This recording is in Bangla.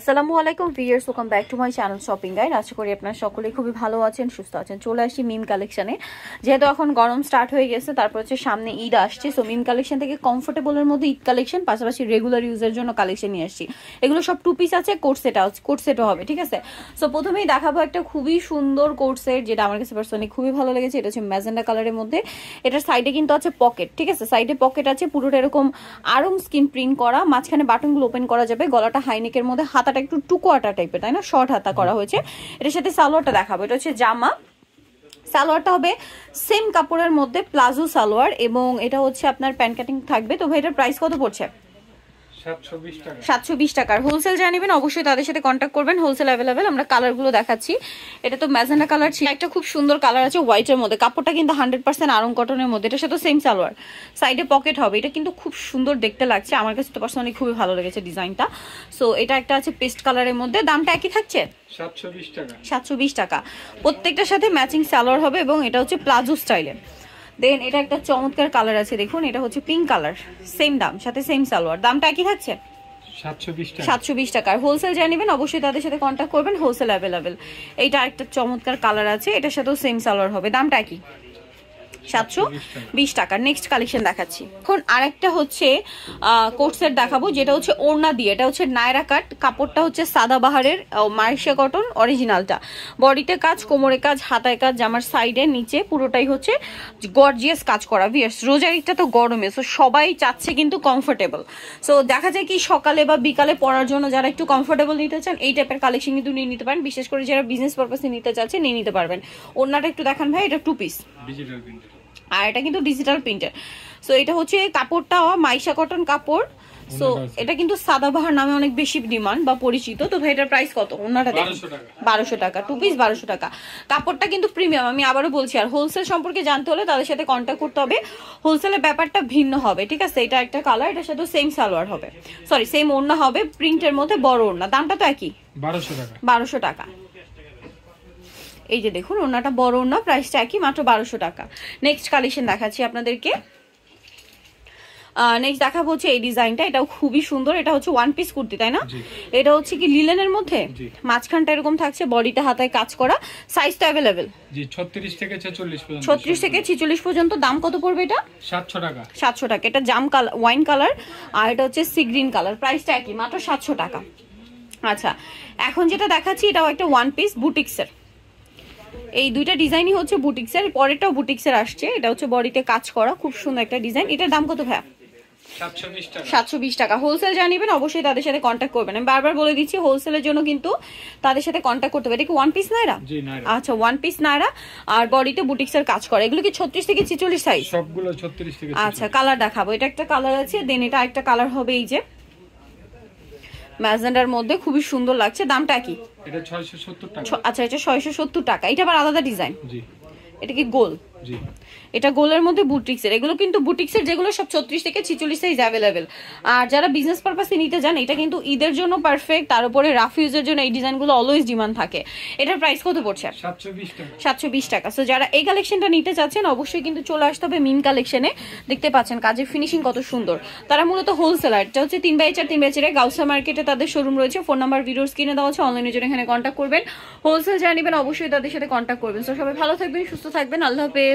আসসালামু আলাইকুম viewers welcome back to my channel shopping guide আশা করি আপনারা সকলেই খুবই ভালো আছেন সুস্থ আছেন চলে আসি মিম কালেকশানে যেহেতু এখন গরম স্টার্ট হয়ে গেছে তারপর হচ্ছে সামনে ঈদ আসছে সো মিম কালেকশন থেকে কমফোর্টেবলের মধ্যে ঈদ কালেকশন পাশাপাশি রেগুলার ইউজের জন্য কালেকশন নিয়ে আসছি এগুলো সব টু পিস আছে কোর্ট সেট কোট সেটও হবে ঠিক আছে সো প্রথমেই দেখাবো একটা খুবই সুন্দর কোর্ট সেট যেটা আমার কাছে পার্সোনালি খুবই ভালো লেগেছে এটা হচ্ছে ম্যাজেন্ডা কালারের মধ্যে এটার সাইডে কিন্তু আছে পকেট ঠিক আছে সাইডে পকেট আছে পুরোটা এরকম আরম স্কিন প্রিন্ট করা মাঝখানে বাটনগুলো ওপেন করা যাবে গলাটা হাইনেকের মধ্যে হাত হাতাটা একটু টুকো আটা টাইপের তাই না শর্ট হাতা করা হয়েছে এটার সাথে সালোয়ারটা দেখাবো এটা হচ্ছে জামা সালোয়ারটা হবে সেম কাপড়ের মধ্যে প্লাজো সালোয়ার এবং এটা হচ্ছে আপনার প্যান্ট কাটিং থাকবে তো ভাই এটার প্রাইস কত পড়ছে সাতশো বিশ টাকার হোলসেল যা নেবেন অবশ্যই তাদের সাথে কন্ট্যাক্ট করবেন হোলসেল অ্যাভেলেবেল আমরা কালারগুলো দেখাচ্ছি এটা তো ম্যাজেন্ডা কালার ছিল একটা খুব সুন্দর কালার আছে হোয়াইটের মধ্যে কাপড়টা কিন্তু হান্ড্রেড পার্সেন্ট আরং কটনের মধ্যে এটার সাথে সেম সালোয়ার সাইডে পকেট হবে এটা কিন্তু খুব সুন্দর দেখতে লাগছে আমার কাছে তো পার্সোনালি খুবই ভালো লেগেছে ডিজাইনটা সো এটা একটা আছে পেস্ট কালারের মধ্যে দামটা একই থাকছে সাতশো টাকা সাতশো টাকা প্রত্যেকটার সাথে ম্যাচিং সালোয়ার হবে এবং এটা হচ্ছে প্লাজো স্টাইলের দেন এটা একটা চমৎকার কালার আছে দেখুন এটা হচ্ছে পিঙ্ক কালার সেম দাম সাথে সেম সালোয়ার দামটা একই থাকছে সাতশো বিশ টাকা হোলসেল যা অবশ্যই তাদের সাথে কন্ট্যাক্ট করবেন হোলসেল অ্যাভেলেবেল এইটা একটা চমৎকার কালার আছে এটার সাথেও সেম সালোয়ার হবে দামটা কি সাতশো বিশ টাকা নেক্সট কালেকশন দেখাচ্ছি এখন আরেকটা হচ্ছে কোর্সের দেখাবো যেটা হচ্ছে ওড়না দিয়ে এটা হচ্ছে নায়রা কাট কাপড়টা হচ্ছে সাদাবাহারের মালয়েশিয়া কটন অরিজিনালটা বডিতে কাজ কোমরে কাজ হাতায় কাজ জামার সাইডে নিচে পুরোটাই হচ্ছে গর্জিয়াস কাজ করা ভিয়ার্স রোজারিটা তো গরমে সো সবাই চাচ্ছে কিন্তু কমফোর্টেবল সো দেখা যায় কি সকালে বা বিকালে পড়ার জন্য যারা একটু কমফোর্টেবল নিতে চান এই টাইপের কালেকশন কিন্তু নিয়ে নিতে পারেন বিশেষ করে যারা বিজনেস পারপাসে নিতে চাচ্ছে নিয়ে নিতে পারবেন অন্যটা একটু দেখান ভাই এটা টু পিস ডিজিটাল আর এটা কিন্তু ডিজিটাল প্রিন্টার সো এটা হচ্ছে কাপড়টা মাইশা কটন কাপড় সো এটা কিন্তু সাদাবাহার নামে অনেক বেশি ডিমান্ড বা পরিচিত তো ভাই এটার প্রাইস কত ওনাটা দেখ বারোশো টাকা টু পিস বারোশো টাকা কাপড়টা কিন্তু প্রিমিয়াম আমি আবারও বলছি আর হোলসেল সম্পর্কে জানতে হলে তাদের সাথে কন্ট্যাক্ট করতে হবে হোলসেলের ব্যাপারটা ভিন্ন হবে ঠিক আছে এটা একটা কালার এটার সাথে সেম সালোয়ার হবে সরি সেম ওড়না হবে প্রিন্টের মধ্যে বড় ওড়না দামটা তো একই বারোশো টাকা বারোশো টাকা এই যে দেখুন ওনাটা বড় ওনা প্রাইসটা একই মাত্র বারোশো টাকা নেক্সট কালেকশন দেখাচ্ছি আপনাদেরকে নেক্সট দেখাবো হচ্ছে এই ডিজাইনটা এটাও খুবই সুন্দর এটা হচ্ছে ওয়ান পিস কুর্তি তাই না এটা হচ্ছে কি লিলেনের মধ্যে মাঝখানটা এরকম থাকছে বডিটা হাতায় কাজ করা সাইজটা অ্যাভেলেবেল ছত্রিশ থেকে ছত্রিশ ছিচল্লিশ পর্যন্ত দাম কত পড়বে এটা সাতশো টাকা সাতশো টাকা এটা জাম কালার ওয়াইন কালার আর এটা হচ্ছে সি গ্রিন কালার প্রাইসটা একই মাত্র সাতশো টাকা আচ্ছা এখন যেটা দেখাচ্ছি এটাও একটা ওয়ান পিস বুটিক্সের এই দুইটা ডিজাইনই হচ্ছে বুটিক্সের পরেরটাও বুটিক্সের আসছে এটা হচ্ছে বডিতে কাজ করা খুব সুন্দর একটা ডিজাইন এটার দাম কত ভাইয়া সাতশো বিশ টাকা হোলসেল যা অবশ্যই তাদের সাথে কন্ট্যাক্ট করবেন আমি বারবার বলে দিচ্ছি হোলসেলের জন্য কিন্তু তাদের সাথে কন্ট্যাক্ট করতে হবে এটা কি ওয়ান পিস নাইরা আচ্ছা ওয়ান পিস নাইরা আর বডিতে বুটিক্সের কাজ করে এগুলো কি ছত্রিশ থেকে ছিচল্লিশ সাইজ সবগুলো ছত্রিশ আচ্ছা কালার দেখাবো এটা একটা কালার আছে দেন এটা একটা কালার হবে এই যে ম্যাজেন্ডার মধ্যে খুবই সুন্দর লাগছে দামটা কি এটা 670 টাকা আচ্ছা এটা 670 টাকা এটা আবার আলাদা ডিজাইন জি এটা কি গোল এটা গোলের মধ্যে বুটিক্সের এগুলো কিন্তু বুটিক্সের যেগুলো সব ছত্রিশ থেকে ছিচল্লিশ সাইজ অ্যাভেলেবেল আর যারা বিজনেস পারপাসে নিতে যান এটা কিন্তু ঈদের জন্য পারফেক্ট তার উপরে রাফ ইউজের জন্য এই ডিজাইনগুলো অলওয়েজ ডিমান্ড থাকে এটার প্রাইস কত পড়ছে সাতশো বিশ টাকা সো যারা এই কালেকশনটা নিতে চাচ্ছেন অবশ্যই কিন্তু চলে আসতে হবে মিম কালেকশনে দেখতে পাচ্ছেন কাজের ফিনিশিং কত সুন্দর তারা মূলত হোলসেলার এটা হচ্ছে তিন বাই চার তিন বাই গাউসা মার্কেটে তাদের শোরুম রয়েছে ফোন নাম্বার ভিডিওর স্ক্রিনে দেওয়া আছে অনলাইনের জন্য এখানে কন্ট্যাক্ট করবেন হোলসেল যারা নেবেন অবশ্যই তাদের সাথে কন্ট্যাক্ট করবেন সো সবাই ভালো থাকবেন সুস্থ থাকবেন আল্লাহ হাফেজ